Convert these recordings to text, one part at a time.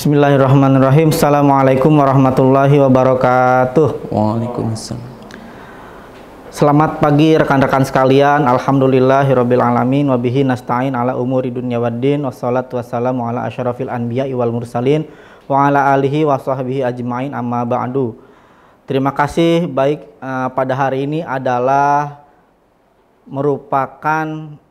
Bismillahirrahmanirrahim. Assalamualaikum warahmatullahi wabarakatuh. Waalaikumsalam. Selamat pagi rekan-rekan sekalian. Alhamdulillahirabbil alamin wa bihi nasta'in ala umuri dunya waddin wassalatu wassalamu ala asyrafil anbiya wal mursalin wa ala alihi wa ajmain amma ba'du. Terima kasih baik uh, pada hari ini adalah merupakan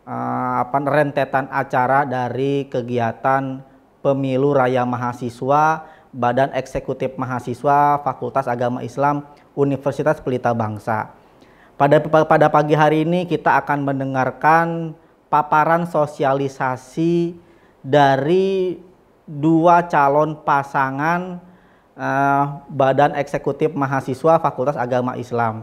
uh, apa rentetan acara dari kegiatan Pemilu Raya Mahasiswa, Badan Eksekutif Mahasiswa, Fakultas Agama Islam, Universitas Pelita Bangsa. Pada pada pagi hari ini kita akan mendengarkan paparan sosialisasi dari dua calon pasangan eh, Badan Eksekutif Mahasiswa Fakultas Agama Islam.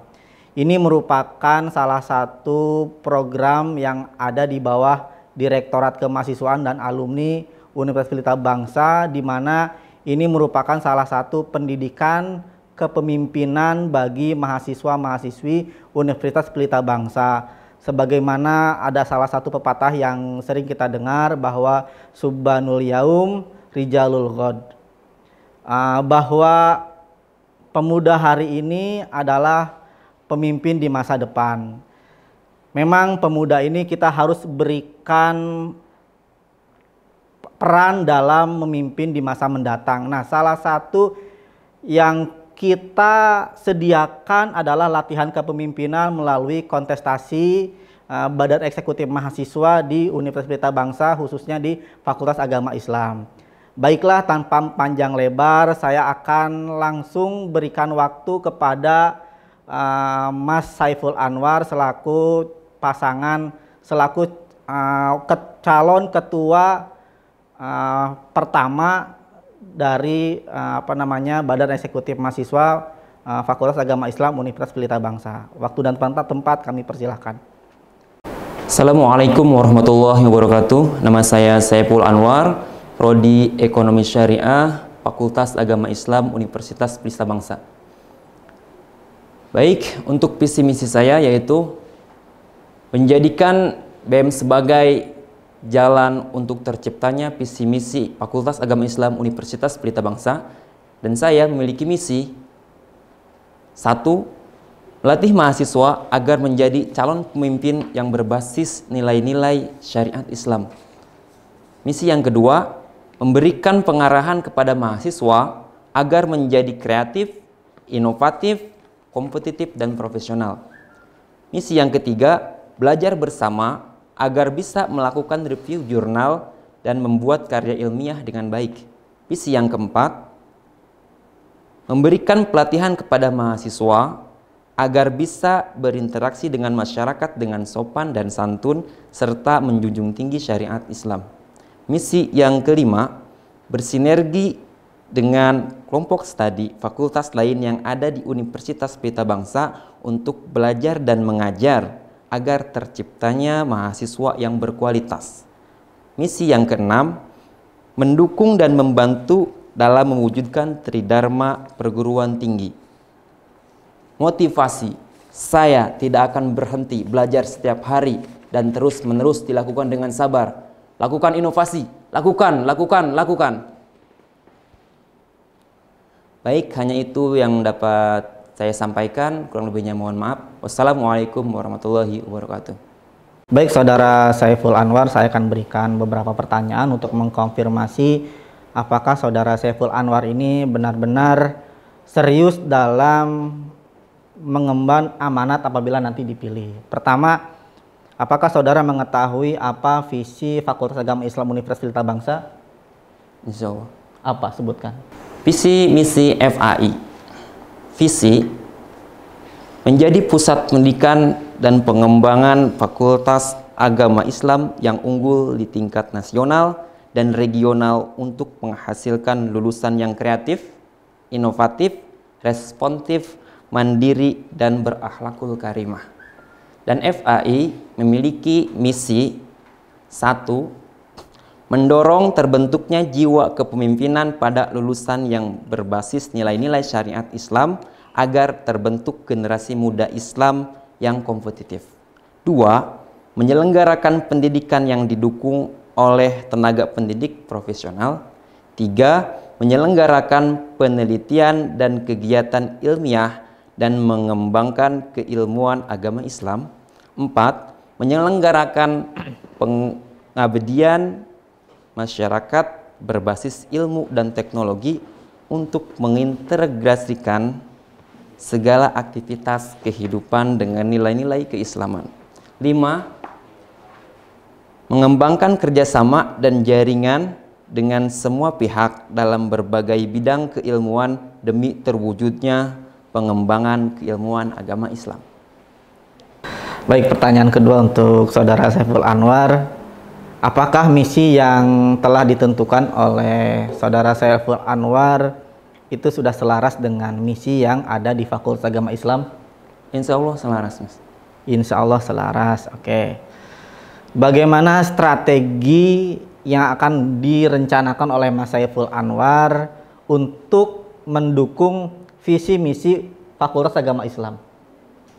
Ini merupakan salah satu program yang ada di bawah Direktorat Kemahasiswaan dan Alumni Universitas Pelita Bangsa di mana ini merupakan salah satu pendidikan kepemimpinan bagi mahasiswa-mahasiswi Universitas Pelita Bangsa. Sebagaimana ada salah satu pepatah yang sering kita dengar bahwa Subhanul Yaum Rijalul God. Ah, bahwa pemuda hari ini adalah pemimpin di masa depan. Memang pemuda ini kita harus berikan peran dalam memimpin di masa mendatang. Nah, salah satu yang kita sediakan adalah latihan kepemimpinan melalui kontestasi eh, Badan Eksekutif Mahasiswa di Universitas Berita Bangsa khususnya di Fakultas Agama Islam. Baiklah, tanpa panjang lebar, saya akan langsung berikan waktu kepada uh, Mas Saiful Anwar selaku pasangan selaku uh, ke calon ketua uh, pertama dari uh, apa namanya Badan Eksekutif Mahasiswa uh, Fakultas Agama Islam Universitas Pelita Bangsa. Waktu dan tempat, tempat kami persilahkan. Assalamualaikum warahmatullahi wabarakatuh. Nama saya Saiful Anwar, Prodi Ekonomi Syariah, Fakultas Agama Islam Universitas Pelita Bangsa. Baik, untuk visi misi saya yaitu menjadikan BEM sebagai jalan untuk terciptanya visi misi Fakultas Agama Islam Universitas Pelita Bangsa dan saya memiliki misi satu melatih mahasiswa agar menjadi calon pemimpin yang berbasis nilai-nilai syariat Islam. Misi yang kedua, memberikan pengarahan kepada mahasiswa agar menjadi kreatif, inovatif, kompetitif, dan profesional. Misi yang ketiga, belajar bersama agar bisa melakukan review jurnal dan membuat karya ilmiah dengan baik. Visi yang keempat, memberikan pelatihan kepada mahasiswa agar bisa berinteraksi dengan masyarakat dengan sopan dan santun serta menjunjung tinggi syariat Islam. Misi yang kelima, bersinergi dengan kelompok studi fakultas lain yang ada di Universitas Pelita Bangsa untuk belajar dan mengajar agar terciptanya mahasiswa yang berkualitas. Misi yang keenam, mendukung dan membantu dalam mewujudkan tridharma perguruan tinggi. Motivasi, saya tidak akan berhenti belajar setiap hari dan terus-menerus dilakukan dengan sabar. Lakukan inovasi, lakukan, lakukan, lakukan. Baik, hanya itu yang dapat saya sampaikan, kurang lebihnya mohon maaf. Wassalamualaikum warahmatullahi wabarakatuh. Baik saudara Saiful Anwar, saya akan berikan beberapa pertanyaan untuk mengkonfirmasi apakah saudara Saiful Anwar ini benar-benar serius dalam mengemban amanat apabila nanti dipilih. Pertama, apakah saudara mengetahui apa visi Fakultas Agama Islam Universitas Bangsa? Insya Apa? Sebutkan. Visi misi FAI visi menjadi pusat pendidikan dan pengembangan fakultas agama Islam yang unggul di tingkat nasional dan regional untuk menghasilkan lulusan yang kreatif, inovatif, responsif, mandiri, dan berakhlakul karimah. Dan FAI memiliki misi satu mendorong terbentuknya jiwa kepemimpinan pada lulusan yang berbasis nilai-nilai syariat Islam agar terbentuk generasi muda Islam yang kompetitif. Dua, menyelenggarakan pendidikan yang didukung oleh tenaga pendidik profesional. Tiga, menyelenggarakan penelitian dan kegiatan ilmiah dan mengembangkan keilmuan agama Islam. Empat, menyelenggarakan pengabdian masyarakat berbasis ilmu dan teknologi untuk mengintegrasikan segala aktivitas kehidupan dengan nilai-nilai keislaman. 5. Mengembangkan kerjasama dan jaringan dengan semua pihak dalam berbagai bidang keilmuan demi terwujudnya pengembangan keilmuan agama Islam. Baik, pertanyaan kedua untuk Saudara Saiful Anwar Apakah misi yang telah ditentukan oleh saudara Saiful Anwar itu sudah selaras dengan misi yang ada di Fakultas Agama Islam? Insya Allah selaras, Mas. Insya Allah selaras, oke. Okay. Bagaimana strategi yang akan direncanakan oleh Mas Saiful Anwar untuk mendukung visi misi Fakultas Agama Islam?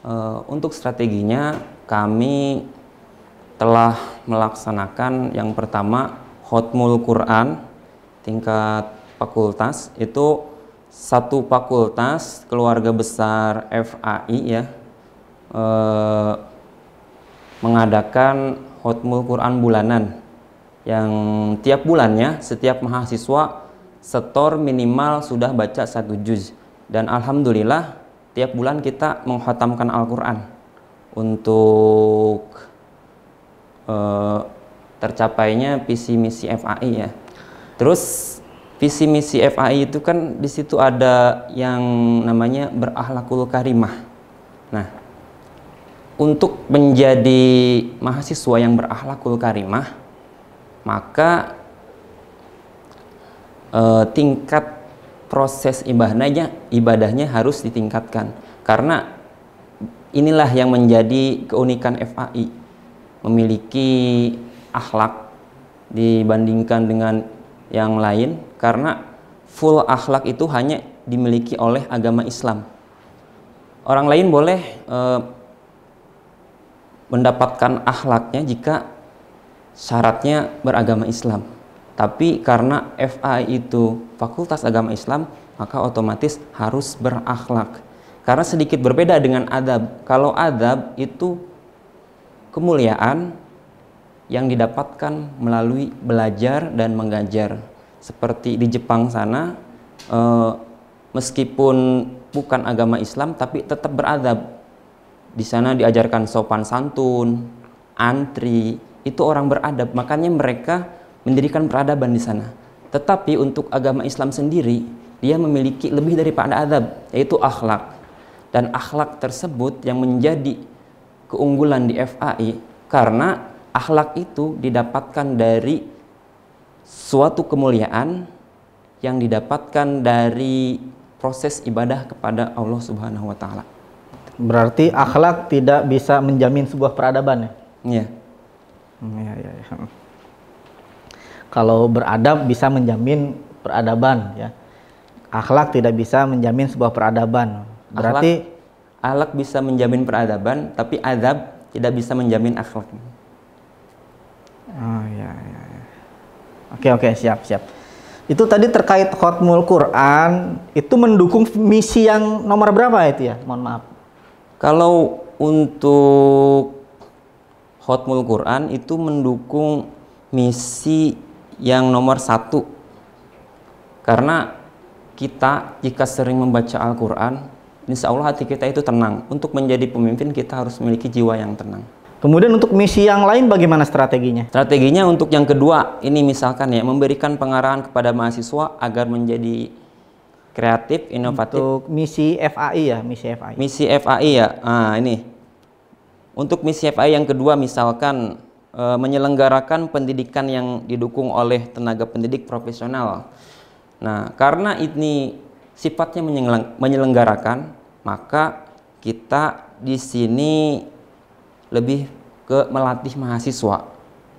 Uh, untuk strateginya, kami telah melaksanakan yang pertama Hotmul Quran tingkat fakultas itu satu fakultas keluarga besar FAI ya eh, mengadakan Hotmul Quran bulanan yang tiap bulannya setiap mahasiswa setor minimal sudah baca satu juz dan alhamdulillah tiap bulan kita menghatamkan Al-Quran untuk uh, tercapainya visi misi FAI ya. Terus visi misi FAI itu kan di situ ada yang namanya berakhlakul karimah. Nah, untuk menjadi mahasiswa yang berakhlakul karimah, maka eh, tingkat proses ibadahnya ibadahnya harus ditingkatkan karena inilah yang menjadi keunikan FAI memiliki akhlak dibandingkan dengan yang lain karena full akhlak itu hanya dimiliki oleh agama Islam. Orang lain boleh eh, mendapatkan akhlaknya jika syaratnya beragama Islam. Tapi karena FA itu Fakultas Agama Islam, maka otomatis harus berakhlak. Karena sedikit berbeda dengan adab. Kalau adab itu kemuliaan yang didapatkan melalui belajar dan mengajar. Seperti di Jepang sana, eh, meskipun bukan agama Islam tapi tetap beradab. Di sana diajarkan sopan santun, antri, itu orang beradab. Makanya mereka mendirikan peradaban di sana. Tetapi untuk agama Islam sendiri, dia memiliki lebih daripada adab, yaitu akhlak. Dan akhlak tersebut yang menjadi keunggulan di FAI karena akhlak itu didapatkan dari suatu kemuliaan yang didapatkan dari proses ibadah kepada Allah Subhanahu wa taala. Berarti akhlak tidak bisa menjamin sebuah peradaban ya? Iya. Hmm, iya, ya, ya. Kalau beradab bisa menjamin peradaban ya. Akhlak tidak bisa menjamin sebuah peradaban. Berarti akhlak Akhlak bisa menjamin peradaban, tapi adab tidak bisa menjamin akhlak. Oh ah, ya, ya ya. Oke oke siap siap. Itu tadi terkait khotmul Quran itu mendukung misi yang nomor berapa itu ya? Mohon maaf. Kalau untuk khotmul Quran itu mendukung misi yang nomor satu karena kita jika sering membaca Al-Quran insya Allah hati kita itu tenang. Untuk menjadi pemimpin kita harus memiliki jiwa yang tenang. Kemudian untuk misi yang lain bagaimana strateginya? Strateginya untuk yang kedua, ini misalkan ya memberikan pengarahan kepada mahasiswa agar menjadi kreatif, inovatif. Untuk misi FAI ya, misi FAI. Misi FAI ya. nah ini. Untuk misi FAI yang kedua misalkan e, menyelenggarakan pendidikan yang didukung oleh tenaga pendidik profesional. Nah, karena ini sifatnya menyelenggarakan maka kita di sini lebih ke melatih mahasiswa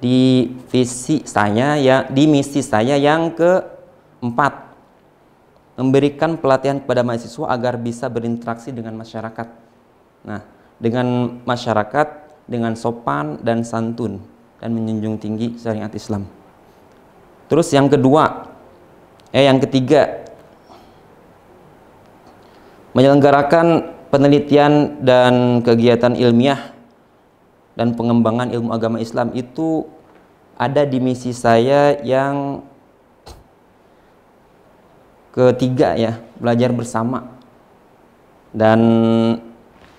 di visi saya ya di misi saya yang keempat memberikan pelatihan kepada mahasiswa agar bisa berinteraksi dengan masyarakat. Nah, dengan masyarakat dengan sopan dan santun dan menjunjung tinggi syariat Islam. Terus yang kedua, eh yang ketiga, menyelenggarakan penelitian dan kegiatan ilmiah dan pengembangan ilmu agama Islam itu ada di misi saya yang ketiga ya, belajar bersama. Dan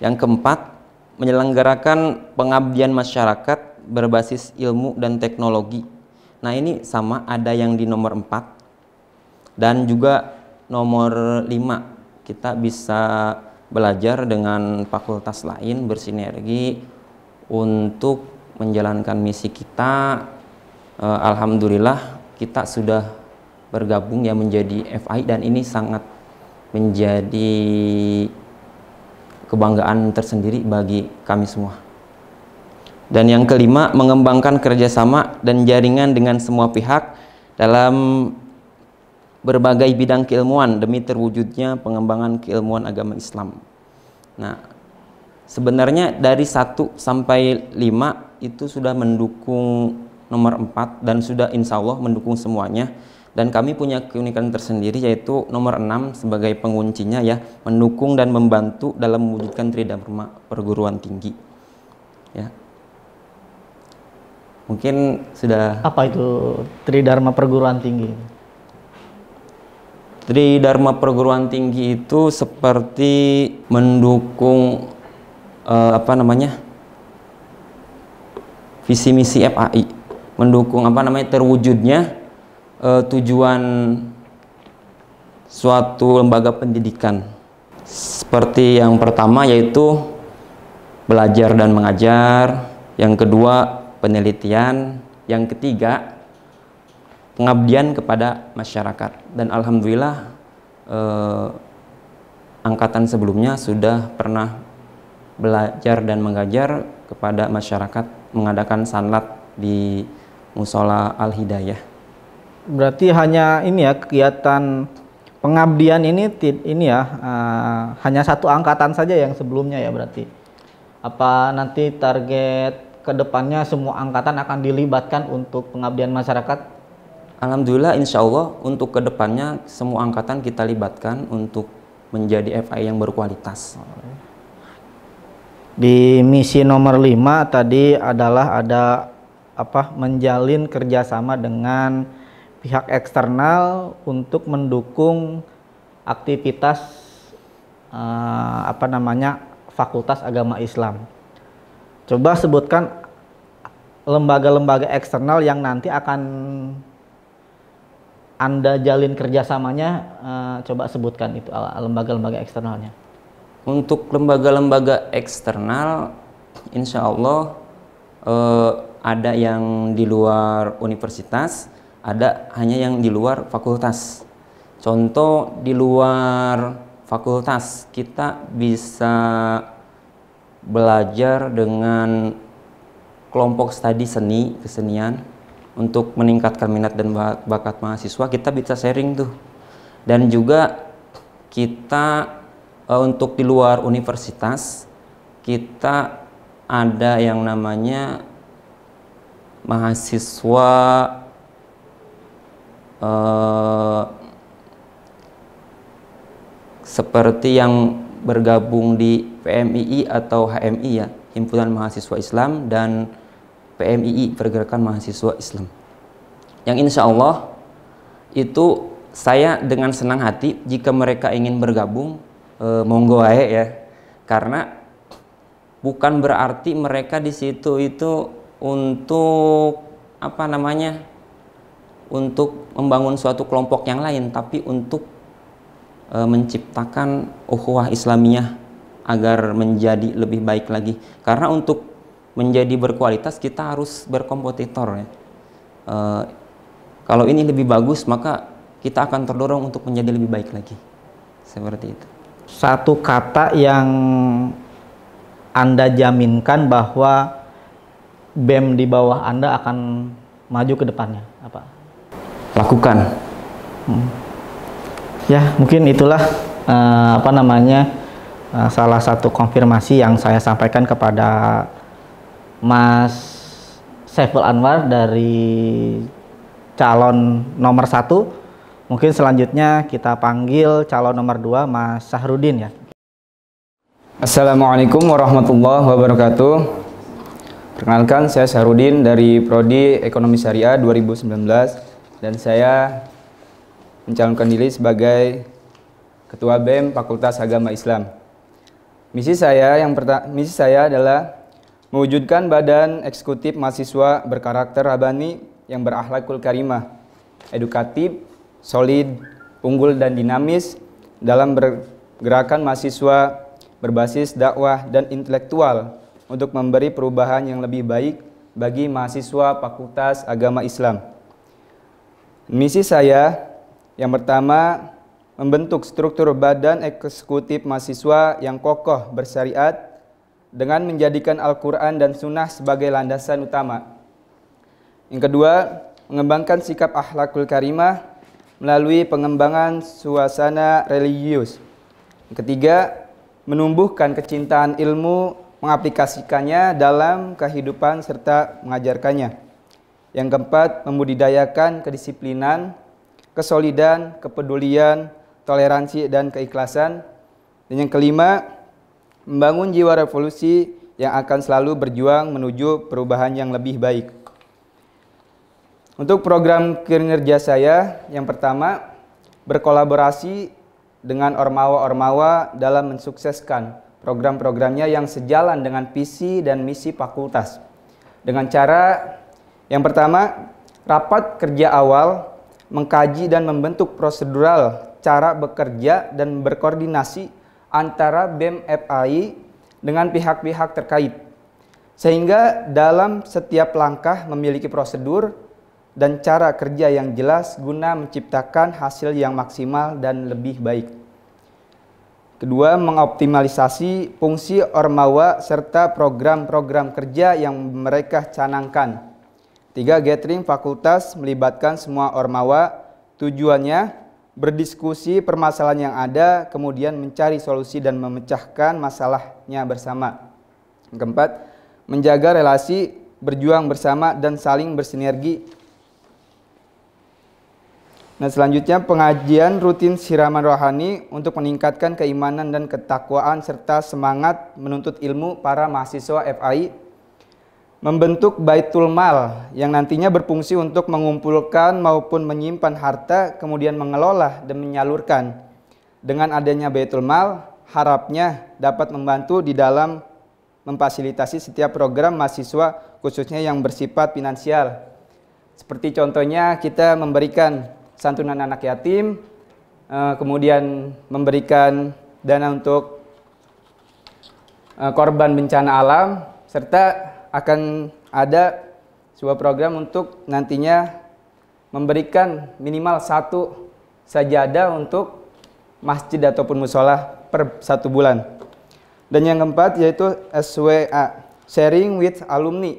yang keempat, menyelenggarakan pengabdian masyarakat berbasis ilmu dan teknologi. Nah ini sama ada yang di nomor empat dan juga nomor lima kita bisa belajar dengan fakultas lain bersinergi untuk menjalankan misi kita Uh, alhamdulillah kita sudah bergabung ya menjadi FI dan ini sangat menjadi kebanggaan tersendiri bagi kami semua. Dan yang kelima, mengembangkan kerjasama dan jaringan dengan semua pihak dalam berbagai bidang keilmuan demi terwujudnya pengembangan keilmuan agama Islam. Nah, sebenarnya dari 1 sampai 5 itu sudah mendukung nomor 4 dan sudah insya Allah mendukung semuanya dan kami punya keunikan tersendiri yaitu nomor 6 sebagai penguncinya ya mendukung dan membantu dalam mewujudkan tridharma perguruan tinggi ya mungkin sudah apa itu tridharma perguruan tinggi Tri Dharma perguruan tinggi itu seperti mendukung uh, apa namanya visi misi FAI, mendukung apa namanya terwujudnya uh, tujuan suatu lembaga pendidikan. Seperti yang pertama yaitu belajar dan mengajar, yang kedua penelitian, yang ketiga pengabdian kepada masyarakat dan alhamdulillah eh, angkatan sebelumnya sudah pernah belajar dan mengajar kepada masyarakat mengadakan sanlat di musola Al Hidayah. Berarti hanya ini ya kegiatan pengabdian ini ini ya uh, hanya satu angkatan saja yang sebelumnya ya berarti. Apa nanti target kedepannya semua angkatan akan dilibatkan untuk pengabdian masyarakat Alhamdulillah insya Allah untuk kedepannya semua angkatan kita libatkan untuk menjadi FI yang berkualitas. Di misi nomor 5 tadi adalah ada apa menjalin kerjasama dengan pihak eksternal untuk mendukung aktivitas eh, apa namanya Fakultas Agama Islam. Coba sebutkan lembaga-lembaga eksternal yang nanti akan anda jalin kerjasamanya, uh, coba sebutkan itu eh, lembaga-lembaga eksternalnya. Untuk lembaga-lembaga eksternal, insya Allah uh, ada yang di luar universitas, ada hanya yang di luar fakultas. Contoh di luar fakultas kita bisa belajar dengan kelompok studi seni kesenian untuk meningkatkan minat dan bakat mahasiswa kita bisa sharing tuh dan juga kita uh, untuk di luar universitas kita ada yang namanya mahasiswa uh, seperti yang bergabung di PMII atau HMI ya Himpunan Mahasiswa Islam dan PMII Pergerakan Mahasiswa Islam yang insya Allah itu saya dengan senang hati jika mereka ingin bergabung e, monggo aja ya karena bukan berarti mereka di situ itu untuk apa namanya untuk membangun suatu kelompok yang lain tapi untuk e, menciptakan ukhuwah Islamiyah agar menjadi lebih baik lagi karena untuk menjadi berkualitas kita harus berkompetitor ya. E, kalau ini lebih bagus maka kita akan terdorong untuk menjadi lebih baik lagi. Seperti itu. Satu kata yang Anda jaminkan bahwa BEM di bawah Anda akan maju ke depannya apa? Lakukan. Hmm. Ya, mungkin itulah uh, apa namanya? Uh, salah satu konfirmasi yang saya sampaikan kepada Mas Saiful Anwar dari calon nomor satu. Mungkin selanjutnya kita panggil calon nomor dua Mas Sahrudin ya. Assalamualaikum warahmatullahi wabarakatuh. Perkenalkan saya Sahrudin dari Prodi Ekonomi Syariah 2019 dan saya mencalonkan diri sebagai Ketua BEM Fakultas Agama Islam. Misi saya yang pertama, misi saya adalah mewujudkan badan eksekutif mahasiswa berkarakter rabani yang berakhlakul karimah, edukatif, solid, unggul dan dinamis dalam bergerakan mahasiswa berbasis dakwah dan intelektual untuk memberi perubahan yang lebih baik bagi mahasiswa Fakultas Agama Islam. Misi saya yang pertama membentuk struktur badan eksekutif mahasiswa yang kokoh bersyariat dengan menjadikan Al-Quran dan Sunnah sebagai landasan utama. Yang kedua, mengembangkan sikap ahlakul karimah melalui pengembangan suasana religius. Yang ketiga, menumbuhkan kecintaan ilmu, mengaplikasikannya dalam kehidupan serta mengajarkannya. Yang keempat, membudidayakan kedisiplinan, kesolidan, kepedulian, toleransi, dan keikhlasan. Dan yang kelima, membangun jiwa revolusi yang akan selalu berjuang menuju perubahan yang lebih baik. Untuk program kinerja saya, yang pertama, berkolaborasi dengan ormawa-ormawa dalam mensukseskan program-programnya yang sejalan dengan visi dan misi fakultas. Dengan cara yang pertama, rapat kerja awal mengkaji dan membentuk prosedural cara bekerja dan berkoordinasi antara BEM FAI dengan pihak-pihak terkait. Sehingga dalam setiap langkah memiliki prosedur dan cara kerja yang jelas guna menciptakan hasil yang maksimal dan lebih baik. Kedua, mengoptimalisasi fungsi Ormawa serta program-program kerja yang mereka canangkan. Tiga, gathering fakultas melibatkan semua Ormawa. Tujuannya berdiskusi permasalahan yang ada, kemudian mencari solusi dan memecahkan masalahnya bersama. Yang keempat, menjaga relasi, berjuang bersama dan saling bersinergi. Nah, selanjutnya pengajian rutin siraman rohani untuk meningkatkan keimanan dan ketakwaan serta semangat menuntut ilmu para mahasiswa FAI membentuk baitul mal yang nantinya berfungsi untuk mengumpulkan maupun menyimpan harta kemudian mengelola dan menyalurkan. Dengan adanya baitul mal harapnya dapat membantu di dalam memfasilitasi setiap program mahasiswa khususnya yang bersifat finansial. Seperti contohnya kita memberikan santunan anak yatim, eh, kemudian memberikan dana untuk eh, korban bencana alam serta akan ada sebuah program untuk nantinya memberikan minimal satu sajadah untuk masjid ataupun musola per satu bulan. Dan yang keempat yaitu SWA, Sharing with Alumni,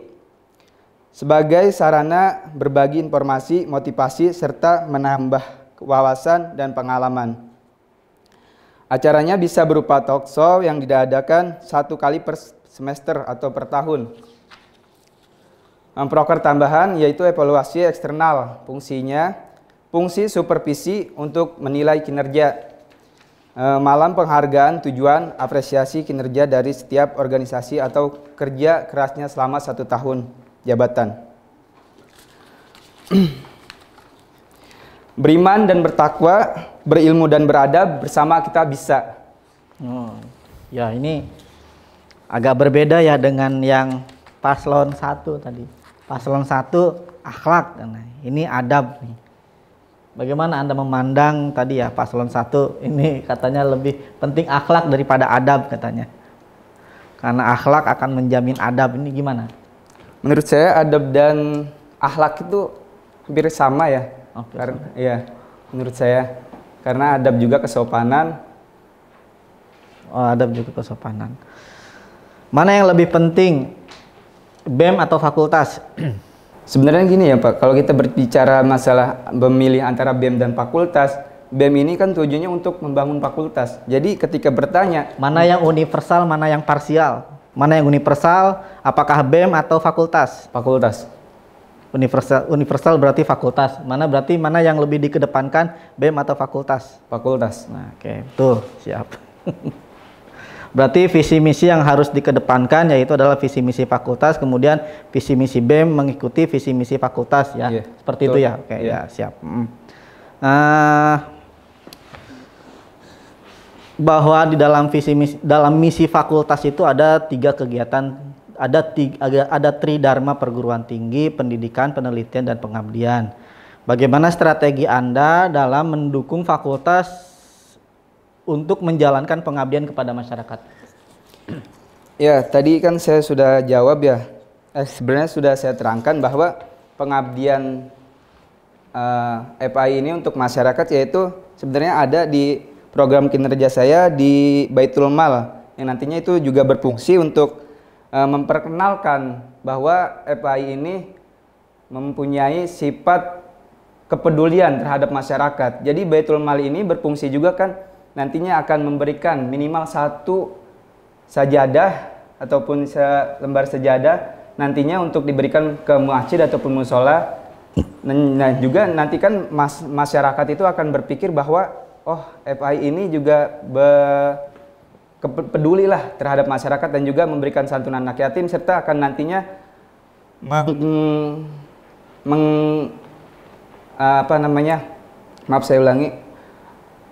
sebagai sarana berbagi informasi, motivasi, serta menambah wawasan dan pengalaman. Acaranya bisa berupa talk show yang diadakan satu kali per semester atau per tahun Proker tambahan yaitu evaluasi eksternal fungsinya, fungsi supervisi untuk menilai kinerja, e, malam penghargaan tujuan apresiasi kinerja dari setiap organisasi atau kerja kerasnya selama satu tahun jabatan. Beriman dan bertakwa, berilmu dan beradab bersama kita bisa. Oh, ya ini agak berbeda ya dengan yang paslon satu tadi paslon satu akhlak ini adab nih bagaimana anda memandang tadi ya paslon satu ini katanya lebih penting akhlak daripada adab katanya karena akhlak akan menjamin adab ini gimana menurut saya adab dan akhlak itu hampir sama ya okay, karena sama. ya menurut saya karena adab juga kesopanan oh, adab juga kesopanan mana yang lebih penting BEM atau fakultas? Sebenarnya gini ya Pak, kalau kita berbicara masalah memilih antara BEM dan fakultas, BEM ini kan tujuannya untuk membangun fakultas. Jadi ketika bertanya, mana yang universal, mana yang parsial? Mana yang universal? Apakah BEM atau fakultas? Fakultas. Universal universal berarti fakultas. Mana berarti mana yang lebih dikedepankan BEM atau fakultas? Fakultas. Nah, oke. Okay. Betul, siap. Berarti visi misi yang harus dikedepankan yaitu adalah visi misi fakultas, kemudian visi misi BEM mengikuti visi misi fakultas ya. Yeah. Seperti Betul. itu ya. Oke, okay, iya. yeah. ya, siap. Mm. Nah, bahwa di dalam visi misi dalam misi fakultas itu ada tiga kegiatan ada tiga, ada, tri dharma perguruan tinggi, pendidikan, penelitian dan pengabdian. Bagaimana strategi Anda dalam mendukung fakultas untuk menjalankan pengabdian kepada masyarakat? Ya, tadi kan saya sudah jawab ya. Eh, sebenarnya sudah saya terangkan bahwa pengabdian uh, eh, FI ini untuk masyarakat yaitu sebenarnya ada di program kinerja saya di Baitul Mal yang nantinya itu juga berfungsi untuk uh, memperkenalkan bahwa FI ini mempunyai sifat kepedulian terhadap masyarakat. Jadi Baitul Mal ini berfungsi juga kan nantinya akan memberikan minimal satu sajadah ataupun lembar sajadah nantinya untuk diberikan ke masjid ataupun musola. Nah juga nanti kan mas masyarakat itu akan berpikir bahwa oh FI ini juga be pedulilah terhadap masyarakat dan juga memberikan santunan anak yatim serta akan nantinya meng, apa namanya maaf saya ulangi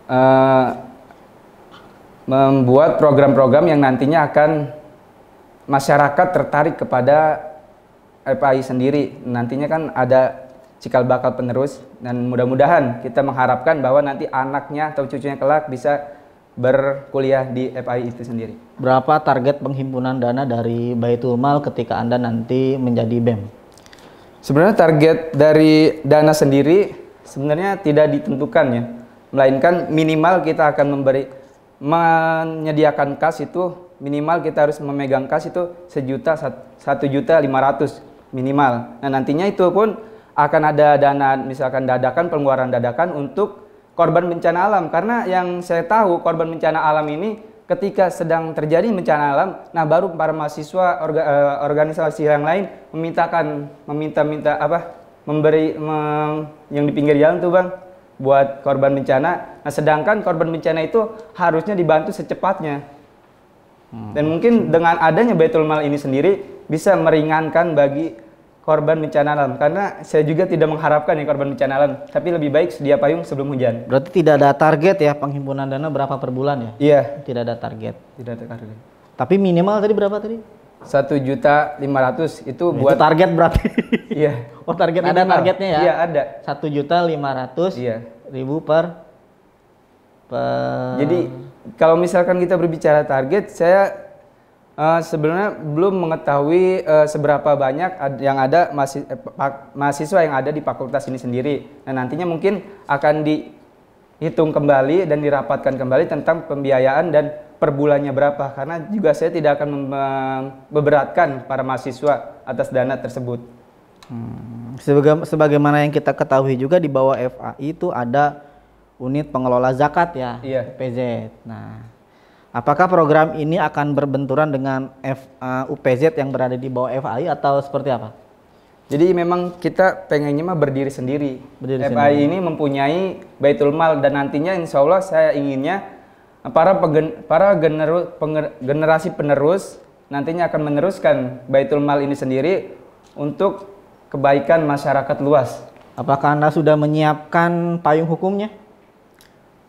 eh, membuat program-program yang nantinya akan masyarakat tertarik kepada FAI eh, sendiri. Nantinya kan ada cikal bakal penerus dan mudah-mudahan kita mengharapkan bahwa nanti anaknya atau cucunya kelak bisa berkuliah di FI itu sendiri. Berapa target penghimpunan dana dari Baitul Mal ketika Anda nanti menjadi BEM? Sebenarnya target dari dana sendiri sebenarnya tidak ditentukan ya. Melainkan minimal kita akan memberi menyediakan kas itu minimal kita harus memegang kas itu sejuta satu juta lima ratus minimal. Nah nantinya itu pun akan ada dana misalkan dadakan pengeluaran dadakan untuk korban bencana alam karena yang saya tahu korban bencana alam ini ketika sedang terjadi bencana alam nah baru para mahasiswa orga, eh, organisasi yang lain memintakan meminta-minta apa memberi meng, yang di pinggir jalan tuh bang buat korban bencana Nah, sedangkan korban bencana itu harusnya dibantu secepatnya. Hmm. Dan mungkin hmm, dengan adanya Baitul Mal ini sendiri bisa meringankan bagi korban bencana alam karena saya juga tidak mengharapkan ya korban bencana alam tapi lebih baik sedia payung sebelum hujan berarti tidak ada target ya penghimpunan dana berapa per bulan ya iya tidak ada target tidak ada target tapi minimal tadi berapa tadi satu juta lima ratus itu nah, buat itu target berarti iya oh target minimal. ada targetnya ya iya ada satu juta lima ratus iya ribu per jadi kalau misalkan kita berbicara target, saya uh, sebenarnya belum mengetahui uh, seberapa banyak yang ada eh, mahasiswa, yang ada di fakultas ini sendiri. Nah nantinya mungkin akan dihitung kembali dan dirapatkan kembali tentang pembiayaan dan per bulannya berapa karena juga saya tidak akan memberatkan para mahasiswa atas dana tersebut. Hmm. sebagaimana yang kita ketahui juga di bawah FAI itu ada unit pengelola zakat ya, yeah. PZ. Nah, apakah program ini akan berbenturan dengan F, uh, UPZ yang berada di bawah FAI atau seperti apa? Jadi memang kita pengennya mah berdiri sendiri. Berdiri FAI sendiri. ini mempunyai baitul mal dan nantinya insya Allah saya inginnya para pegen, para generu, penger, generasi penerus nantinya akan meneruskan baitul mal ini sendiri untuk kebaikan masyarakat luas. Apakah Anda sudah menyiapkan payung hukumnya?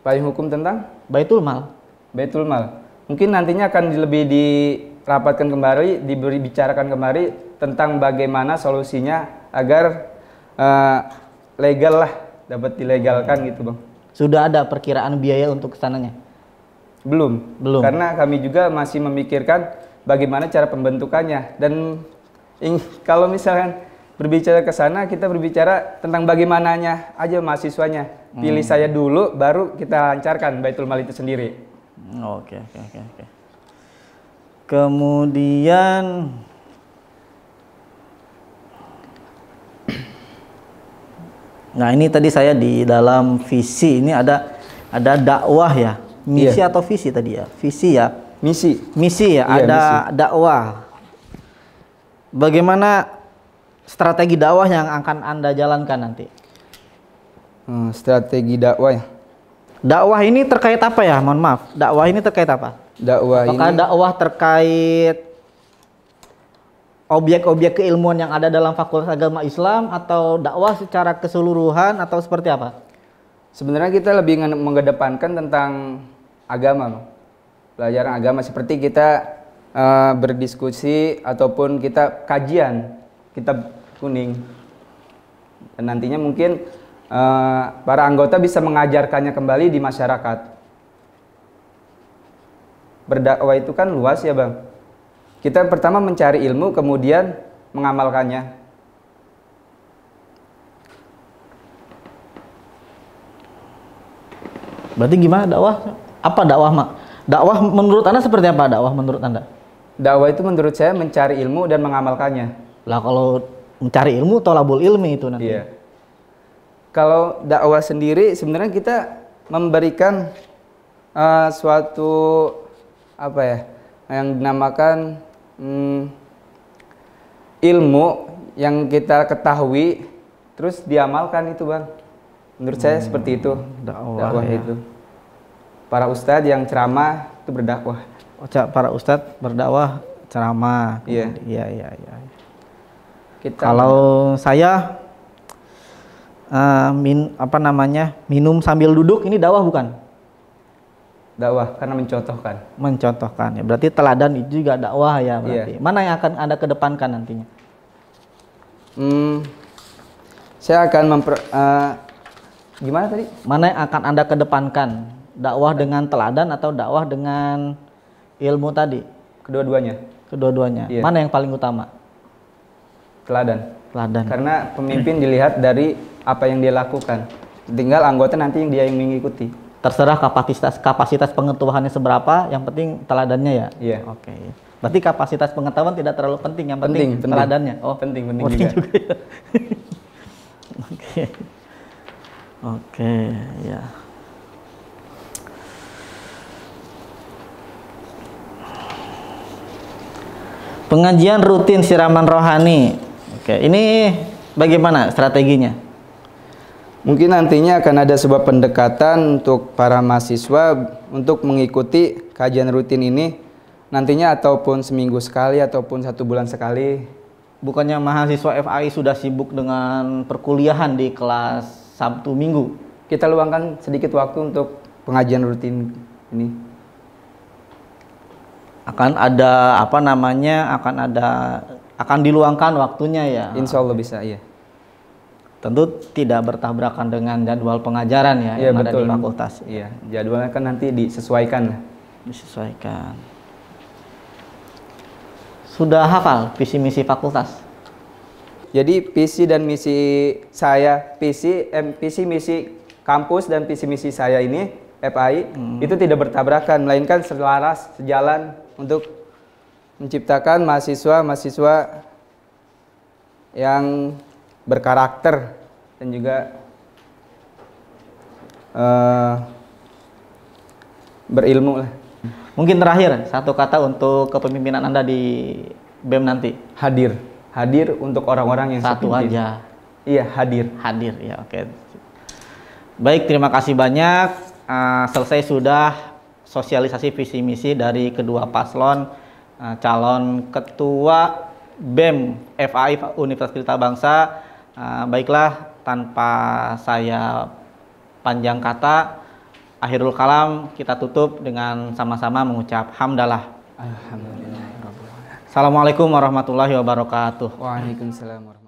Payung hukum tentang Baitul Mal. Baitul Mal. Mungkin nantinya akan lebih dirapatkan kembali, diberi bicarakan kembali tentang bagaimana solusinya agar uh, legal lah dapat dilegalkan hmm. gitu, Bang. Sudah ada perkiraan biaya untuk kesananya? Belum. Belum. Karena kami juga masih memikirkan bagaimana cara pembentukannya dan kalau misalkan berbicara ke sana kita berbicara tentang bagaimananya aja mahasiswanya Pilih hmm. saya dulu, baru kita lancarkan Baitul Mal itu sendiri. Hmm, oke, oke, oke. oke. Kemudian Nah, ini tadi saya di dalam visi ini ada ada dakwah ya. Misi yeah. atau visi tadi ya? Visi ya. Misi. Misi ya, yeah, ada misi. dakwah. Bagaimana strategi dakwah yang akan Anda jalankan nanti? Hmm, strategi dakwah ya. Dakwah ini terkait apa ya? Mohon maaf. Dakwah ini terkait apa? Dakwah Apakah ini dakwah terkait objek-objek keilmuan yang ada dalam Fakultas Agama Islam atau dakwah secara keseluruhan atau seperti apa? Sebenarnya kita lebih mengedepankan tentang agama, pelajaran agama seperti kita uh, berdiskusi ataupun kita kajian kitab kuning. Dan nantinya mungkin Eh, para anggota bisa mengajarkannya kembali di masyarakat. Berdakwah itu kan luas ya bang. Kita pertama mencari ilmu, kemudian mengamalkannya. Berarti gimana dakwah? Apa dakwah, Mak? Dakwah menurut Anda seperti apa dakwah menurut Anda? Dakwah itu menurut saya mencari ilmu dan mengamalkannya. Lah kalau mencari ilmu tolabul ilmi itu nanti. Yeah kalau dakwah sendiri sebenarnya kita memberikan uh, suatu apa ya yang dinamakan hmm, ilmu yang kita ketahui terus diamalkan itu bang menurut hmm, saya seperti itu dakwah, dakwah ya. itu para ustadz yang ceramah itu berdakwah Oca, oh, para ustadz berdakwah ceramah iya iya iya ya. kalau saya uh, min apa namanya minum sambil duduk ini dakwah bukan? Dakwah karena mencontohkan. Mencontohkan ya berarti teladan itu juga dakwah ya iya. berarti. Yeah. Mana yang akan anda kedepankan nantinya? Hmm, saya akan memper uh, gimana tadi? Mana yang akan anda kedepankan? Dakwah dengan teladan atau dakwah dengan ilmu tadi? Kedua-duanya. Kedua-duanya. Yeah. Mana yang paling utama? Teladan Teladan. Karena pemimpin dilihat dari apa yang dia lakukan. Tinggal anggota nanti yang dia yang mengikuti. Terserah kapasitas kapasitas pengetahuannya seberapa, yang penting teladannya ya. Iya. Yeah. Oke. Okay. Berarti kapasitas pengetahuan tidak terlalu penting, yang penting, penting teladannya. Penting. Oh, penting penting, penting juga. juga ya. Oke. Oke, ya. Pengajian rutin siraman rohani Oke, ini bagaimana strateginya? Mungkin nantinya akan ada sebuah pendekatan untuk para mahasiswa untuk mengikuti kajian rutin ini nantinya ataupun seminggu sekali ataupun satu bulan sekali. Bukannya mahasiswa FAI sudah sibuk dengan perkuliahan di kelas Sabtu Minggu? Kita luangkan sedikit waktu untuk pengajian rutin ini. Akan ada apa namanya? Akan ada akan diluangkan waktunya ya. Insya Allah bisa, ya. Tentu tidak bertabrakan dengan jadwal pengajaran ya, ya yang betul. ada di fakultas. Iya, jadwalnya kan nanti disesuaikan. Disesuaikan. Sudah hafal visi misi fakultas? Jadi visi dan misi saya, visi, eh, visi misi kampus dan visi misi saya ini FAI hmm. itu tidak bertabrakan, melainkan selaras, sejalan untuk menciptakan mahasiswa-mahasiswa yang berkarakter dan juga uh, berilmu lah. Mungkin terakhir satu kata untuk kepemimpinan Anda di BEM nanti. Hadir. Hadir untuk orang-orang yang satu sepimpin. aja. Iya, hadir. Hadir ya, oke. Okay. Baik, terima kasih banyak. Uh, selesai sudah sosialisasi visi misi dari kedua paslon. Ah, calon ketua BEM FAI Universitas Pelita Bangsa. Ah, baiklah, tanpa saya panjang kata, akhirul kalam kita tutup dengan sama-sama mengucap hamdalah. Alhamdulillah. Assalamualaikum warahmatullahi wabarakatuh. Waalaikumsalam.